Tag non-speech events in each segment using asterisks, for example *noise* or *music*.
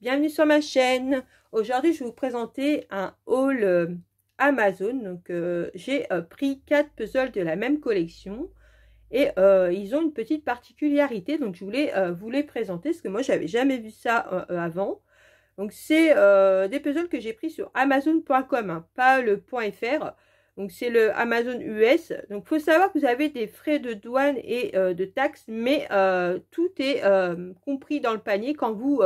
bienvenue sur ma chaîne. Aujourd'hui, je vais vous présenter un haul euh, Amazon. Donc, euh, j'ai euh, pris quatre puzzles de la même collection et ils ont une petite particularité. Donc, je voulais vous les présenter parce que moi, j'avais jamais vu ça avant. Donc, c'est des puzzles que j'ai pris sur Amazon.com, hein, pas le .fr. Donc c'est le Amazon US. Donc il faut savoir que vous avez des frais de douane et euh, de taxes, mais euh, tout est euh, compris dans le panier quand vous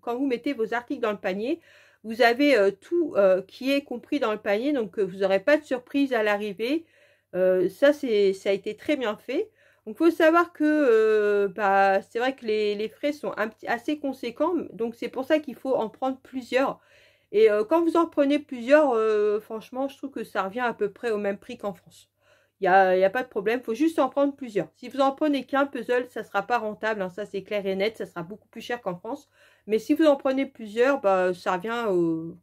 quand vous mettez vos articles dans le panier. Vous avez tout qui est compris dans le panier, donc vous n'aurez pas de surprise à l'arrivée. ça c'est ça a été très bien fait. Donc il faut savoir que bah, c'est vrai que les, frais sont assez conséquents, donc c'est pour ça qu'il faut en prendre plusieurs. Et euh, quand vous en prenez plusieurs, euh, franchement, je trouve que ça revient à peu près au même prix qu'en France. Il n'y a, pas de problème, il faut juste en prendre plusieurs. Si vous en prenez qu'un puzzle, ça ne sera pas rentable, hein. ça c'est clair et net, ça sera beaucoup plus cher qu'en France. Mais si vous en prenez plusieurs, bah, ça revient au,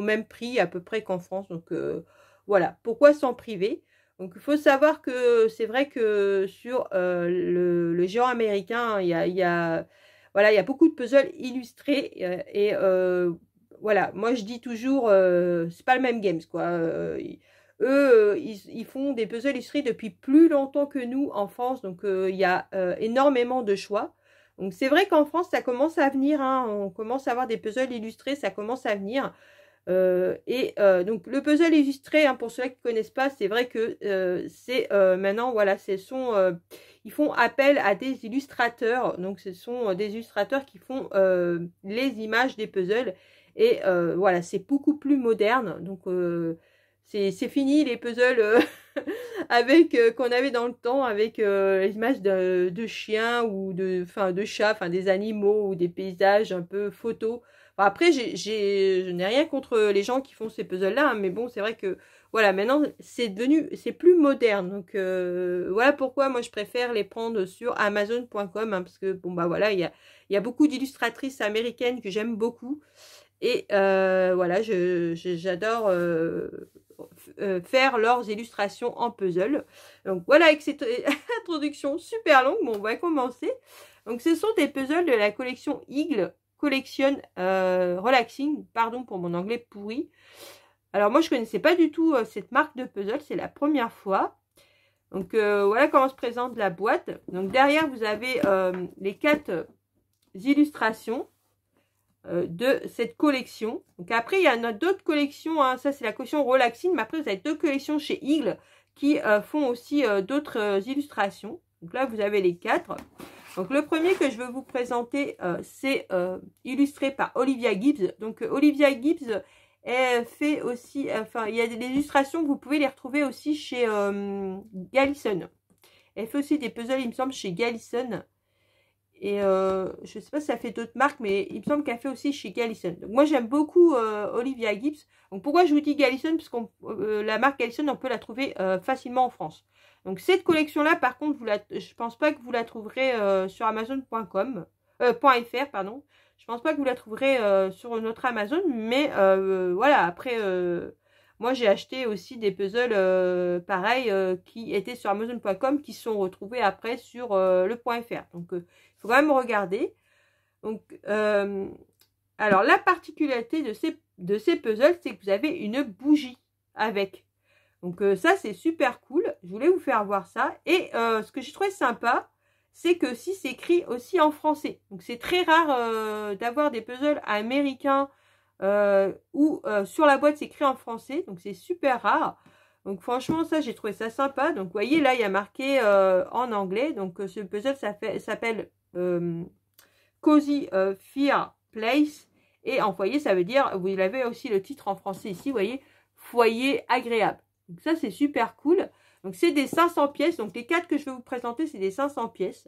même prix à peu près qu'en France. Donc euh, voilà, pourquoi s'en priver donc il faut savoir que c'est vrai que sur le, géant américain, il y a, voilà, y beaucoup de puzzles illustrés et, voilà, moi je dis toujours, euh, c'est pas le même games, quoi. Euh, eux, euh, ils, font des puzzles illustrés depuis plus longtemps que nous en France, donc il y a énormément de choix. Donc c'est vrai qu'en France, ça commence à venir, hein. on commence à avoir des puzzles illustrés, ça commence à venir. et donc le puzzle illustré, hein, pour ceux qui ne connaissent pas, c'est vrai que c'est maintenant, voilà, ce sont, ils font appel à des illustrateurs. Donc ce sont des illustrateurs qui font les images des puzzles et euh, voilà, c'est beaucoup plus moderne. Donc euh, c'est fini les puzzles euh, *laughs* avec qu'on avait dans le temps avec les images de, chiens ou de, de chats, des animaux ou des paysages un peu photos. après, je n'ai rien contre les gens qui font ces puzzles-là, hein, mais bon, c'est vrai que voilà, maintenant c'est devenu, c'est plus moderne. Donc voilà pourquoi moi je préfère les prendre sur Amazon.com hein, parce que bon bah voilà, il y a, y a, beaucoup d'illustratrices américaines que j'aime beaucoup. Et euh, voilà, j'adore euh, euh, faire leurs illustrations en puzzle. Donc voilà, avec cette *laughs* introduction super longue, bon, on va commencer. Donc ce sont des puzzles de la collection Eagle Collection Relaxing, pardon pour mon anglais pourri. Alors moi je connaissais pas du tout cette marque de puzzle, c'est la première fois. Donc voilà comment se présente la boîte. Donc derrière vous avez les quatre illustrations euh, de cette collection. Donc après, il y a d'autres collections, hein. ça c'est la collection Relaxine, mais après vous avez deux collections chez Eagle qui euh, font aussi euh, d'autres illustrations. Donc là, vous avez les quatre. Donc le premier que je veux vous présenter, c'est illustré par Olivia Gibbs. Donc Olivia Gibbs est fait aussi, enfin il y a des illustrations vous pouvez les retrouver aussi chez Gallison. Elle fait aussi des puzzles, il me semble, chez Gallison. Et euh, je ne sais pas si ça fait d'autres marques, mais il me semble qu'elle fait aussi chez Gallison. Donc moi, j'aime beaucoup euh, Olivia Gibbs. Donc pourquoi je vous dis Gallison Parce que euh, la marque Gallison, on peut la trouver facilement en France. Donc cette collection-là, par contre, vous la, je pense pas que vous la trouverez sur Amazon.com. .fr, pardon. Je pense pas que vous la trouverez sur notre Amazon, mais voilà, après moi, j'ai acheté aussi des puzzles euh, pareils euh, qui étaient sur Amazon.com qui sont retrouvés après sur euh, le point .fr. Donc, il faut quand même regarder. Donc, alors, la particularité de de ces puzzles, c'est que vous avez une bougie avec. Donc, ça, c'est super cool. Je voulais vous faire voir ça. Et ce que j'ai trouvé sympa, c'est que si c'est écrit aussi en français. Donc, c'est très rare d'avoir des puzzles américains euh, ou euh, sur la boîte c'est écrit en français, donc c'est super rare. Donc franchement ça j'ai trouvé ça sympa. Donc voyez là il y a marqué euh, en anglais, donc ce puzzle s'appelle Cozy Fear Place et en foyer ça veut dire, vous avez aussi le titre en français ici, vous voyez, foyer agréable. Donc ça c'est super cool. Donc c'est des 500 pièces, donc les quatre que je vais vous présenter c'est des 500 pièces.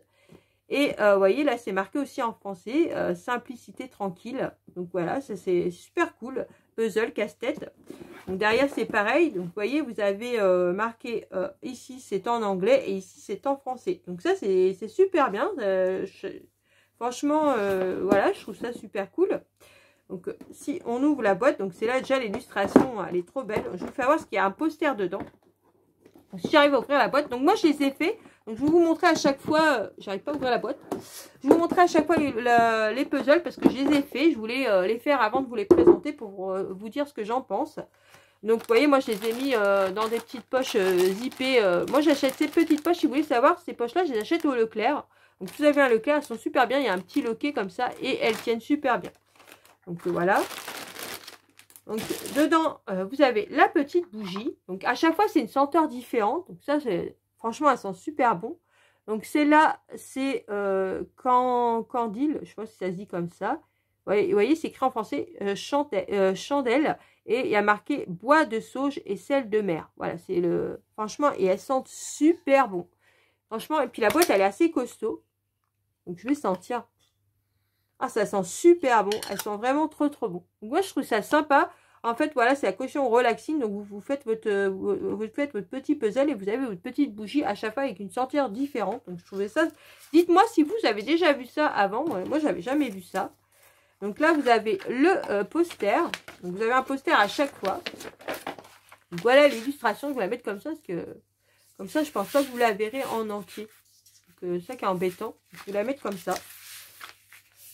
Et euh, vous voyez, là, c'est marqué aussi en français, euh, simplicité tranquille. Donc voilà, c'est super cool. Puzzle, casse-tête. Donc derrière, c'est pareil. Donc vous voyez, vous avez euh, marqué ici, c'est en anglais et ici, c'est en français. Donc ça, c'est super bien. franchement, voilà, je trouve ça super cool. Donc si on ouvre la boîte, donc c'est là déjà l'illustration, elle est trop belle. Je vous fais voir ce qu'il y a un poster dedans. si j'arrive à ouvrir la boîte. Donc moi, je les ai fait je vais vous montrer à chaque fois, euh, j'arrive pas à ouvrir la boîte, je vais vous montrer à chaque fois les, puzzles parce que je les ai faits, je voulais euh, les faire avant de vous les présenter pour euh, vous dire ce que j'en pense. Donc vous voyez, moi je les ai mis dans des petites poches zippées. moi j'achète ces petites poches, si vous voulez savoir, ces poches-là, je les achète au Leclerc. Donc vous avez un Leclerc, elles sont super bien, il y a un petit loquet comme ça et elles tiennent super bien. Donc voilà. Donc, dedans, vous avez la petite bougie. Donc, à chaque fois, c'est une senteur différente. Donc, ça, c'est Franchement, elles sentent super bon. Donc, celle-là, c'est euh, Candile. Je sais pas si ça se dit comme ça. Vous voyez, voyez c'est écrit en français euh, euh, chandelle, Et il y a marqué bois de sauge et sel de mer. Voilà, c'est le... Franchement, et elles sentent super bon. Franchement, et puis la boîte, elle est assez costaud. Donc, je vais sentir. Ah, ça sent super bon. Elles sont vraiment trop, trop bon. moi, je trouve ça sympa. En fait, voilà, c'est la caution relaxing. Donc, vous, faites votre, euh, vous, faites votre petit puzzle et vous avez votre petite bougie à chaque fois avec une sortière différente. Donc, je trouvais ça... Dites-moi si vous avez déjà vu ça avant. Moi, j'avais jamais vu ça. Donc là, vous avez le euh, poster. vous avez un poster à chaque fois. voilà l'illustration. Je vais la mettre comme ça parce que... Comme ça, je pense pas que vous la verrez en entier. C'est euh, ça qui est embêtant. Je vais la mettre comme ça.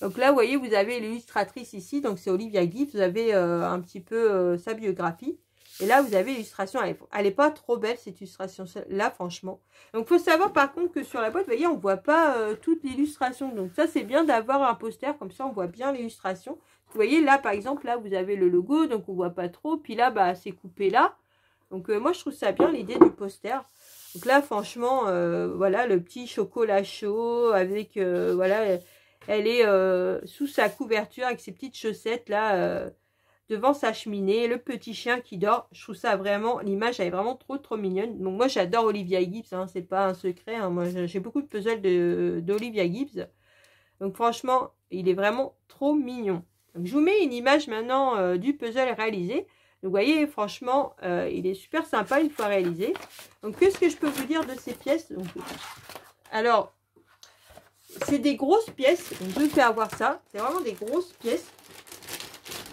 Donc là, vous voyez, vous avez l'illustratrice ici. Donc c'est Olivia Guy. Vous avez euh, un petit peu euh, sa biographie. Et là, vous avez l'illustration. Elle n'est pas trop belle, cette illustration-là, franchement. Donc, faut savoir, par contre, que sur la boîte, vous voyez, on ne voit pas euh, toute l'illustration. Donc, ça, c'est bien d'avoir un poster. Comme ça, on voit bien l'illustration. Vous voyez, là, par exemple, là, vous avez le logo. Donc, on ne voit pas trop. Puis là, bah, c'est coupé là. Donc, moi, je trouve ça bien, l'idée du poster. Donc là, franchement, voilà, le petit chocolat chaud avec, voilà elle est euh, sous sa couverture avec ses petites chaussettes là, euh, devant sa cheminée. Le petit chien qui dort. Je trouve ça vraiment, l'image elle est vraiment trop trop mignonne. Donc moi j'adore Olivia Gibbs, hein. c'est pas un secret. Hein. Moi j'ai beaucoup de puzzles d'Olivia Gibbs. Donc franchement, il est vraiment trop mignon. Donc, je vous mets une image maintenant euh, du puzzle réalisé. vous voyez, franchement, il est super sympa une fois réalisé. Donc, qu'est-ce que je peux vous dire de ces pièces Alors, c'est des grosses pièces. on je faire avoir ça. C'est vraiment des grosses pièces.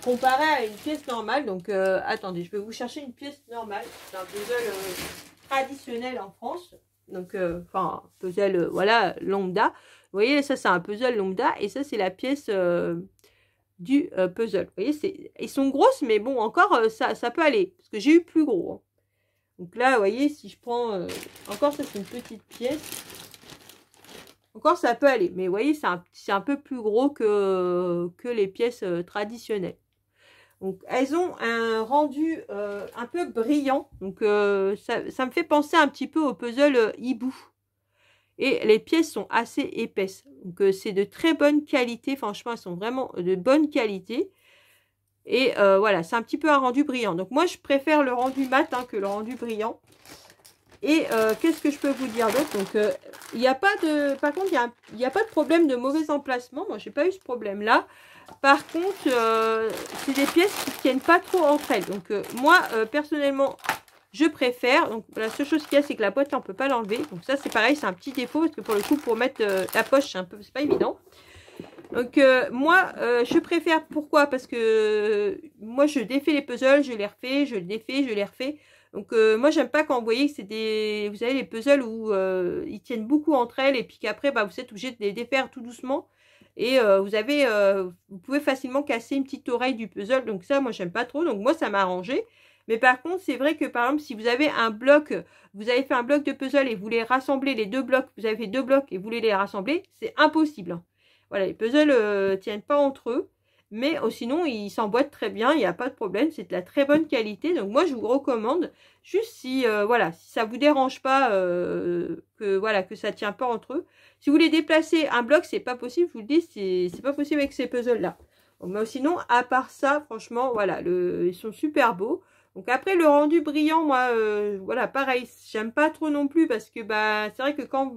comparées à une pièce normale. Donc, euh, attendez, je vais vous chercher une pièce normale. C'est un puzzle euh, traditionnel en France. Donc, euh, enfin, puzzle, voilà, lambda. Vous voyez, ça, c'est un puzzle lambda. Et ça, c'est la pièce du puzzle. Vous voyez, ils sont grosses, mais bon, encore, ça, ça peut aller. Parce que j'ai eu plus gros. Hein. Donc là, vous voyez, si je prends... encore, ça, c'est une petite pièce. Encore, ça peut aller. Mais vous voyez, c'est un, peu plus gros que, que les pièces euh, traditionnelles. Donc, elles ont un rendu euh, un peu brillant. Donc, euh, ça, me fait penser un petit peu au puzzle hibou. Et les pièces sont assez épaisses. Donc, c'est de très bonne qualité. Franchement, elles sont vraiment de bonne qualité. Et voilà, c'est un petit peu un rendu brillant. Donc, moi, je préfère le rendu mat hein, que le rendu brillant. Et qu'est-ce que je peux vous dire d'autre Donc, il n'y a pas de... Par contre, il n'y a, pas de problème de mauvais emplacement. Moi, j'ai pas eu ce problème-là. Par contre, euh, c'est des pièces qui tiennent pas trop entre elles. Donc, euh, moi, euh, personnellement, je préfère. Donc, la seule chose qu'il y a, c'est que la boîte, là, on peut pas l'enlever. Donc, ça, c'est pareil, c'est un petit défaut. Parce que pour le coup, pour mettre la poche, c'est un peu... C'est pas évident. Donc moi, je préfère pourquoi Parce que moi, je défais les puzzles, je les refais, je les défais, je les refais. Donc euh, moi j'aime pas quand vous voyez que c'est des, vous avez les puzzles où euh, ils tiennent beaucoup entre elles et puis qu'après bah, vous êtes obligé de les défaire tout doucement et euh, vous avez, vous pouvez facilement casser une petite oreille du puzzle. Donc ça moi j'aime pas trop. Donc moi ça m'a arrangé. Mais par contre, c'est vrai que par exemple, si vous avez un bloc, vous avez fait un bloc de puzzle et vous voulez rassembler les deux blocs, vous avez fait deux blocs et vous voulez les rassembler, c'est impossible. Hein. Voilà, les puzzles tiennent pas entre eux. Mais oh, sinon, ils s'emboîtent très bien, il n'y a pas de problème, c'est de la très bonne qualité. Donc moi, je vous recommande, juste si euh, voilà, si ça vous dérange pas, euh, que voilà, que ça tient pas entre eux. Si vous voulez déplacer un bloc, c'est pas possible, je vous le dis, c'est pas possible avec ces puzzles-là. Oh, mais sinon, à part ça, franchement, voilà, le, ils sont super beaux. Donc après le rendu brillant, moi, euh, voilà, pareil, j'aime pas trop non plus parce que bah c'est vrai que quand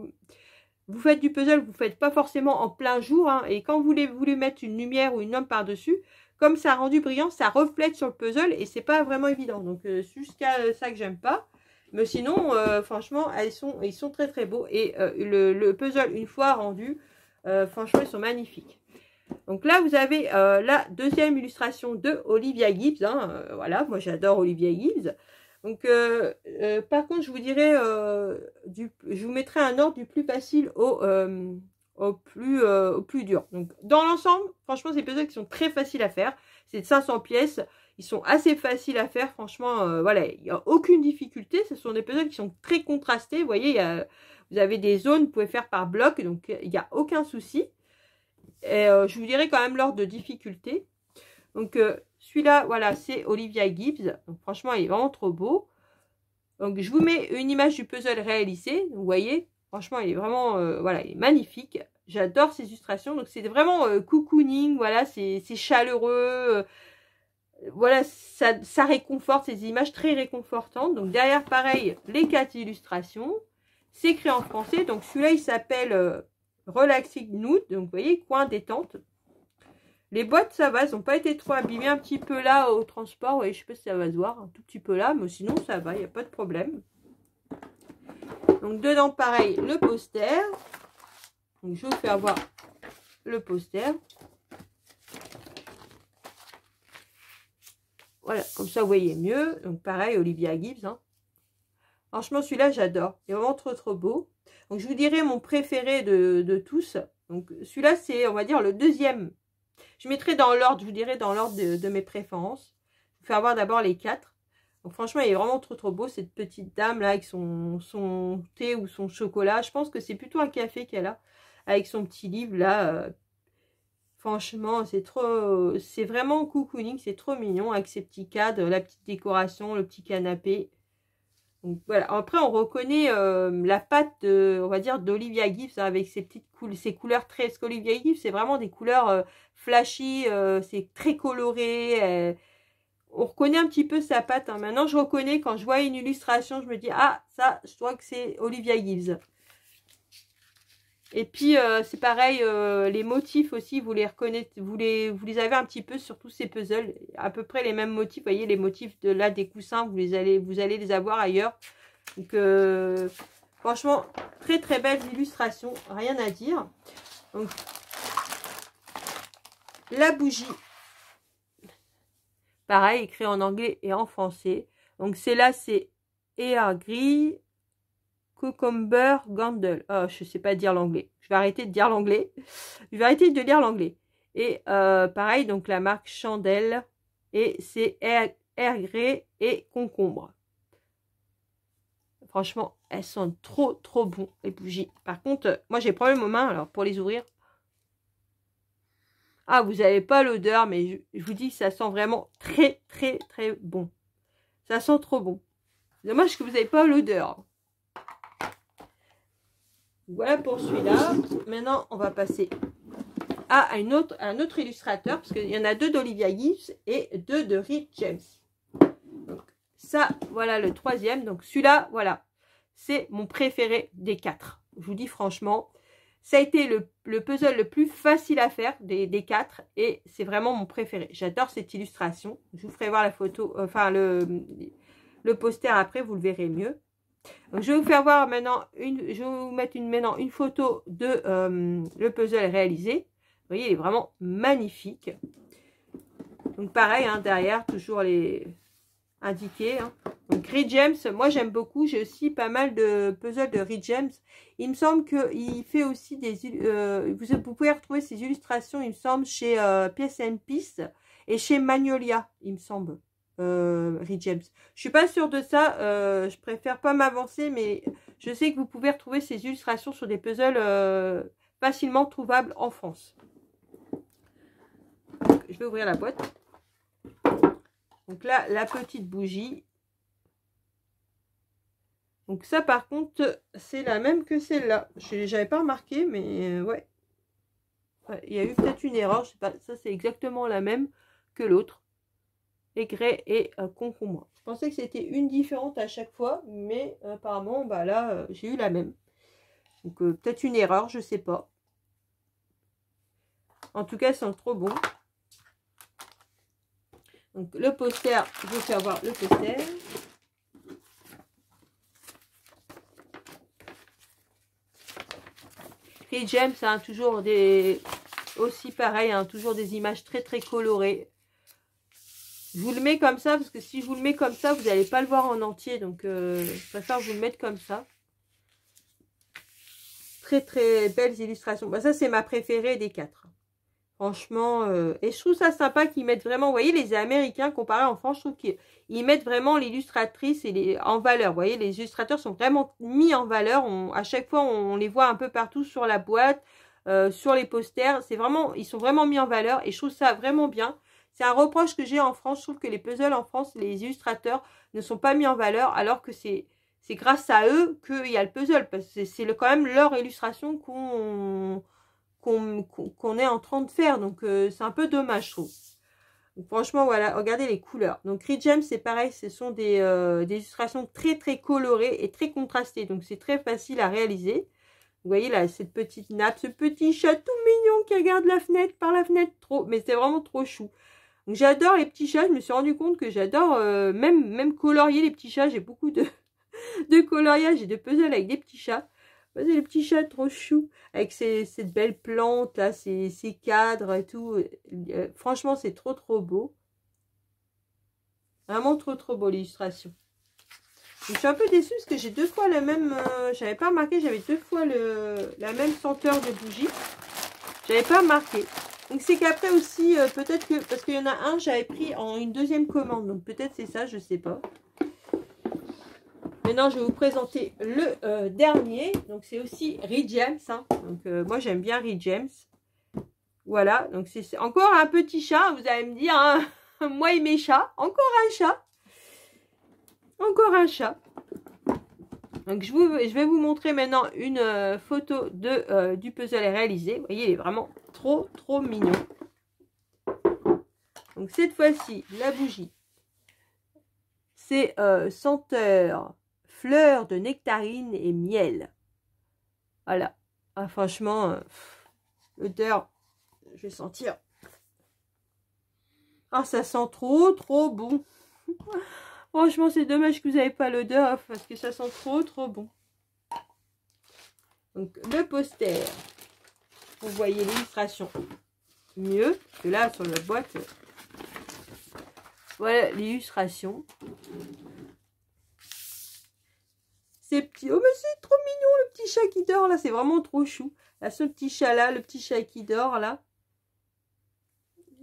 vous faites du puzzle, vous ne faites pas forcément en plein jour. Hein, et quand vous voulez, mettre une lumière ou une lampe par-dessus, comme ça a rendu brillant, ça reflète sur le puzzle et c'est pas vraiment évident. Donc c'est euh, jusqu'à euh, ça que j'aime pas. Mais sinon, euh, franchement, elles sont, ils sont très très beaux. Et le, puzzle, une fois rendu, franchement, ils sont magnifiques. Donc là, vous avez la deuxième illustration de Olivia Gibbs. Hein, voilà, moi j'adore Olivia Gibbs. Donc, euh, euh, par contre, je vous dirais, euh, je vous mettrai un ordre du plus facile au, plus, au plus dur. Donc, dans l'ensemble, franchement, c'est des qui sont très faciles à faire. C'est de 500 pièces. Ils sont assez faciles à faire, franchement, voilà, il n'y a aucune difficulté. Ce sont des puzzles qui sont très contrastés. Vous voyez, vous avez des zones, vous pouvez faire par bloc, donc il n'y a aucun souci. Et je vous dirais quand même l'ordre de difficulté. Donc, celui-là, voilà, c'est Olivia Gibbs. franchement, il est vraiment trop beau. Donc, je vous mets une image du puzzle réalisé. Vous voyez, franchement, il est vraiment, euh, voilà, il est magnifique. J'adore ces illustrations. Donc, c'est vraiment euh, cocooning. Voilà, c'est chaleureux. Euh, voilà, ça, réconforte ces images très réconfortantes. Donc, derrière, pareil, les quatre illustrations. C'est écrit en français. Donc, celui-là, il s'appelle Relaxing Nude. Donc, vous voyez, coin détente. Les boîtes, ça va, elles n'ont pas été trop abîmées. Un petit peu là au transport, ouais, je sais pas si ça va se voir, un tout petit peu là, mais sinon ça va, il n'y a pas de problème. Donc dedans, pareil, le poster. Donc je vous fais avoir le poster. Voilà, comme ça vous voyez mieux. Donc pareil, Olivia Gibbs. Hein. Franchement, celui-là, j'adore. Il est vraiment trop trop beau. Donc je vous dirai mon préféré de, de tous. Donc celui-là, c'est on va dire le deuxième je mettrai dans l'ordre, je vous dirai dans l'ordre de, mes préférences. Je vous faire voir d'abord les quatre. franchement, il est vraiment trop trop beau cette petite dame là avec son, thé ou son chocolat. Je pense que c'est plutôt un café qu'elle a avec son petit livre là. Euh. franchement, c'est trop, c'est vraiment cocooning, c'est trop mignon avec ses petits cadres, la petite décoration, le petit canapé. Donc, voilà. Après, on reconnaît euh, la pâte, on va dire, d'Olivia Gibbs hein, avec ses petites couleurs, ses couleurs très. Parce qu'Olivia Gibbs, c'est vraiment des couleurs euh, flashy, euh, c'est très coloré. on reconnaît un petit peu sa pâte. Hein. Maintenant, je reconnais quand je vois une illustration, je me dis ah ça, je crois que c'est Olivia Gibbs. Et puis, euh, c'est pareil, euh, les motifs aussi, vous les reconnaissez, vous les, vous les avez un petit peu sur tous ces puzzles. À peu près les mêmes motifs, vous voyez, les motifs de là des coussins, vous, les allez, vous allez les avoir ailleurs. Donc, euh, franchement, très très belles illustrations, rien à dire. Donc, la bougie, pareil, écrit en anglais et en français. Donc, c'est là, c'est Air Gris, Cucumber Gandel. Ah, je ne sais pas dire l'anglais. Je vais arrêter de dire l'anglais. Je vais arrêter de lire l'anglais. Et euh, pareil, donc la marque Chandelle. Et c'est er-, air, et concombre. Franchement, elles sentent trop, trop bon, les bougies. Par contre, euh, moi, j'ai problème aux mains. Alors, pour les ouvrir, ah, vous n'avez pas l'odeur, mais je, vous dis, ça sent vraiment très, très, très bon. Ça sent trop bon. Dommage que vous n'avez pas l'odeur. Voilà pour celui-là. Maintenant, on va passer à, autre, un autre illustrateur, parce qu'il y en a deux d'Olivia Gibbs et deux de Rick James. Donc, ça, voilà le troisième. Donc, celui-là, voilà, c'est mon préféré des quatre. Je vous dis franchement, ça a été le, puzzle le plus facile à faire des, des quatre et c'est vraiment mon préféré. J'adore cette illustration. Je vous ferai voir la photo, euh, enfin le, le poster après, vous le verrez mieux. Je vais vous faire voir maintenant une, je vous mettre une, une photo de euh, le puzzle réalisé. Vous voyez, il est vraiment magnifique. Donc pareil, hein, derrière, toujours les indiqués. Hein. Donc Reed James, moi j'aime beaucoup. J'ai aussi pas mal de puzzles de Reed James. Il me semble qu'il fait aussi des... Euh, vous, pouvez retrouver ses illustrations, il me semble, chez euh, Piece Piece et chez Magnolia, il me semble je euh, James. Je suis pas sûre de ça. Euh, je préfère pas m'avancer, mais je sais que vous pouvez retrouver ces illustrations sur des puzzles euh, facilement trouvables en France. je vais ouvrir la boîte. Donc là, la petite bougie. Donc ça, par contre, c'est la même que celle-là. Je n'avais pas remarqué, mais euh, ouais. Il y a eu peut-être une erreur. Ça, c'est exactement la même que l'autre grès et euh, concombre. Je pensais que c'était une différente à chaque fois, mais euh, apparemment, bah là, euh, j'ai eu la même. Donc euh, peut-être une erreur, je sais pas. En tout cas, c'est trop bon. Donc le poster, je vais faire voir le poster. Et ça a toujours des... Aussi pareil, hein, toujours des images très très colorées. Je vous le mets comme ça, parce que si je vous le mets comme ça, vous n'allez pas le voir en entier. Donc, euh, je préfère vous le mettre comme ça. Très, très belles illustrations. Bah, ça, c'est ma préférée des quatre. Franchement, euh, et je trouve ça sympa qu'ils mettent vraiment, vous voyez, les Américains comparés en France, je trouve qu'ils mettent vraiment l'illustratrice et en valeur. Vous voyez, les illustrateurs sont vraiment mis en valeur. à chaque fois, on les voit un peu partout sur la boîte, euh, sur les posters. C'est vraiment, ils sont vraiment mis en valeur et je trouve ça vraiment bien. C'est un reproche que j'ai en France. Je trouve que les puzzles en France, les illustrateurs ne sont pas mis en valeur alors que c'est grâce à eux qu'il y a le puzzle. Parce que c'est quand même leur illustration qu'on qu'on est en train de faire. Donc, euh, c'est un peu dommage, je trouve. franchement, voilà, regardez les couleurs. Donc, Red c'est pareil, ce sont des, euh, des, illustrations très, très colorées et très contrastées. Donc, c'est très facile à réaliser. Vous voyez là, cette petite nappe, ce petit chat tout mignon qui regarde la fenêtre par la fenêtre. trop Mais c'est vraiment trop chou j'adore les petits chats, je me suis rendu compte que j'adore euh, même, même colorier les petits chats, j'ai beaucoup de, *laughs* de coloriage et de puzzles avec des petits chats. voyez bah, les petits chats trop chou avec ces, cette belle plante ces, cadres et tout. Euh, franchement, c'est trop trop beau. Vraiment trop trop beau l'illustration. Je suis un peu déçue parce que j'ai deux fois la même... Euh, j'avais pas remarqué, j'avais deux fois le, la même senteur de bougie. J'avais pas remarqué. Donc c'est qu'après aussi, euh, peut-être que... Parce qu'il y en a un, j'avais pris en une deuxième commande. Donc peut-être c'est ça, je ne sais pas. Maintenant, je vais vous présenter le euh, dernier. Donc c'est aussi Reed James. Hein. Donc euh, moi, j'aime bien Reed James. Voilà, donc c'est encore un petit chat, vous allez me dire, hein. *laughs* moi et mes chats, encore un chat, encore un chat. Donc je, vous, je vais vous montrer maintenant une photo de, du puzzle réalisé, vous voyez il est vraiment trop, trop mignon. Donc, cette fois-ci, la bougie, c'est euh, senteur, fleurs de nectarine et miel. Voilà. Ah, franchement, euh, l'odeur, je vais sentir. Ah, ça sent trop, trop bon. *laughs* franchement, c'est dommage que vous n'avez pas l'odeur parce que ça sent trop, trop bon. Donc, le poster vous voyez l'illustration mieux. que là, sur la boîte, voilà l'illustration. C'est petit, Oh, mais c'est trop mignon, le petit chat qui dort, là. C'est vraiment trop chou. Là, ce petit chat-là, le petit chat qui dort, là.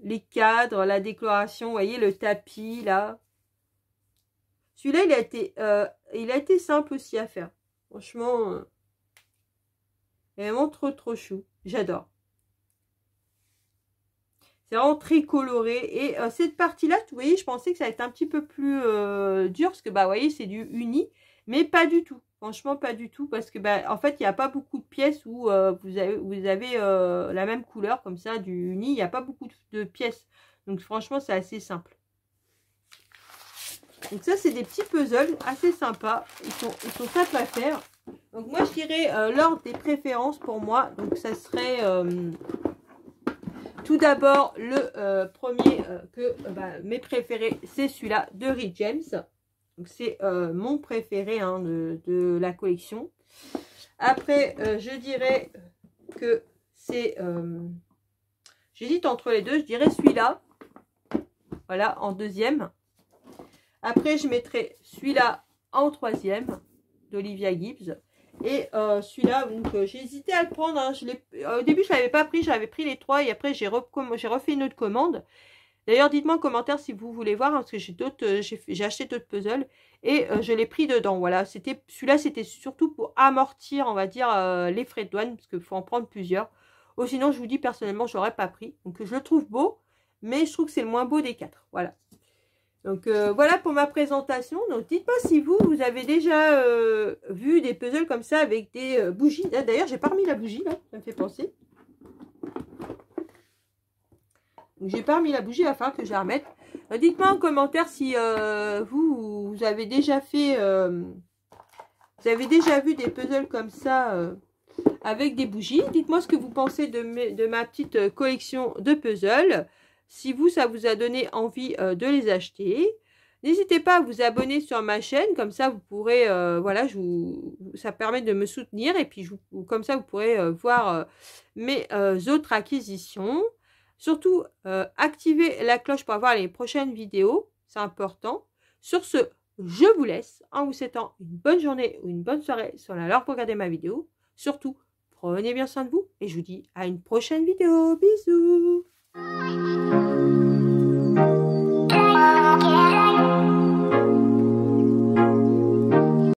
Les cadres, la décoration, vous voyez, le tapis, là. Celui-là, il, a été, euh, il a été simple aussi à faire. Franchement, euh, vraiment trop, trop chou. J'adore. C'est vraiment très coloré. Et euh, cette partie-là, vous voyez, je pensais que ça allait être un petit peu plus euh, dur. Parce que, bah, vous voyez, c'est du uni. Mais pas du tout. Franchement, pas du tout. Parce que, bah, en fait, il n'y a pas beaucoup de pièces où euh, vous avez, vous avez la même couleur, comme ça, du uni. Il n'y a pas beaucoup de pièces. Donc, franchement, c'est assez simple. Donc ça, c'est des petits puzzles assez sympas. Ils sont, ils sont simples à faire. Donc moi, je dirais euh, l'ordre des préférences pour moi. Donc ça serait euh, tout d'abord le euh, premier que bah, mes préférés, c'est celui-là de Reed James. Donc c'est mon préféré hein, de, de, la collection. Après, je dirais que c'est... J'hésite entre les deux, je dirais celui-là. Voilà, en deuxième. Après, je mettrai celui-là en troisième d'Olivia Gibbs. Et euh, celui-là, donc euh, j'ai hésité à le prendre. Hein. Euh, au début, je ne l'avais pas pris, j'avais pris les trois et après, j'ai refait une autre commande. D'ailleurs, dites-moi en commentaire si vous voulez voir, hein, parce que j'ai d'autres, j'ai acheté d'autres puzzles et je l'ai pris dedans. Voilà, c'était celui-là, c'était surtout pour amortir, on va dire, les frais de douane, parce qu'il faut en prendre plusieurs. Ou oh, sinon, je vous dis personnellement, je pas pris. Donc, je le trouve beau, mais je trouve que c'est le moins beau des quatre. Voilà. Donc euh, voilà pour ma présentation. Donc dites-moi si vous, vous avez déjà euh, vu des puzzles comme ça avec des euh, bougies. Ah, d'ailleurs, j'ai pas remis la bougie là, ça me fait penser. J'ai pas remis la bougie, afin que je la remette. Dites-moi en commentaire si vous, vous avez déjà fait... vous avez déjà vu des puzzles comme ça avec des bougies. Dites-moi ce que vous pensez de ma petite collection de puzzles si vous, ça vous a donné envie euh, de les acheter. N'hésitez pas à vous abonner sur ma chaîne, comme ça vous pourrez, euh, voilà, ça permet de me soutenir et puis comme ça vous pourrez euh, voir mes autres acquisitions. Surtout, activez la cloche pour avoir les prochaines vidéos, c'est important. Sur ce, je vous laisse en vous souhaitant une bonne journée ou une bonne soirée sur la l'heure pour regarder ma vidéo. Surtout, prenez bien soin de vous et je vous dis à une prochaine vidéo. Bisous Thank you.